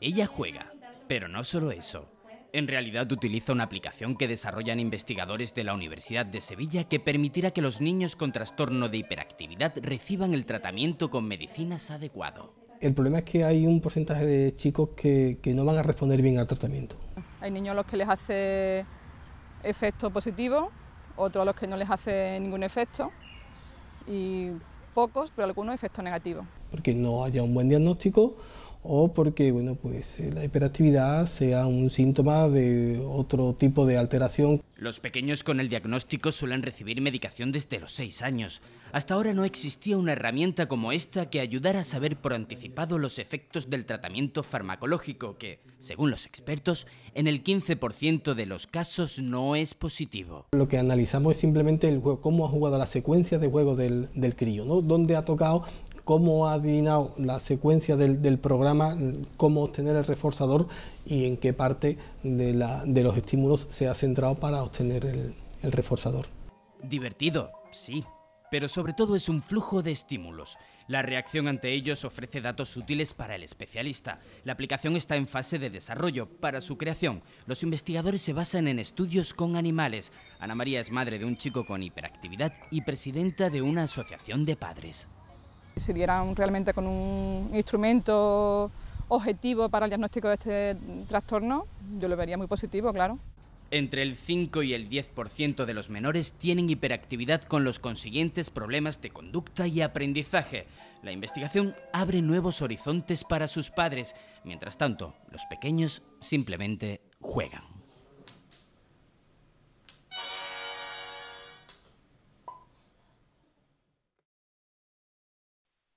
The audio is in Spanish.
Ella juega, pero no solo eso. En realidad utiliza una aplicación que desarrollan investigadores de la Universidad de Sevilla que permitirá que los niños con trastorno de hiperactividad reciban el tratamiento con medicinas adecuado. El problema es que hay un porcentaje de chicos que, no van a responder bien al tratamiento. Hay niños a los que les hace efecto positivo, otros a los que no les hace ningún efecto y pocos, pero algunos efectos negativos. Porque no haya un buen diagnóstico o porque bueno, pues, eh, la hiperactividad sea un síntoma de otro tipo de alteración. Los pequeños con el diagnóstico suelen recibir medicación desde los 6 años. Hasta ahora no existía una herramienta como esta que ayudara a saber por anticipado los efectos del tratamiento farmacológico que, según los expertos, en el 15% de los casos no es positivo. Lo que analizamos es simplemente el cómo ha jugado la secuencia de juego del, del crío, ¿no? dónde ha tocado cómo ha adivinado la secuencia del, programa, cómo obtener el reforzador y en qué parte de, los estímulos se ha centrado para obtener el, el reforzador. Divertido, sí, pero sobre todo es un flujo de estímulos. La reacción ante ellos ofrece datos útiles para el especialista. La aplicación está en fase de desarrollo. Para su creación, los investigadores se basan en estudios con animales. Ana María es madre de un chico con hiperactividad y presidenta de una asociación de padres. Si dieran realmente con un instrumento objetivo para el diagnóstico de este trastorno, yo lo vería muy positivo, claro. Entre el 5 y el 10% de los menores tienen hiperactividad con los consiguientes problemas de conducta y aprendizaje. La investigación abre nuevos horizontes para sus padres. Mientras tanto, los pequeños simplemente juegan.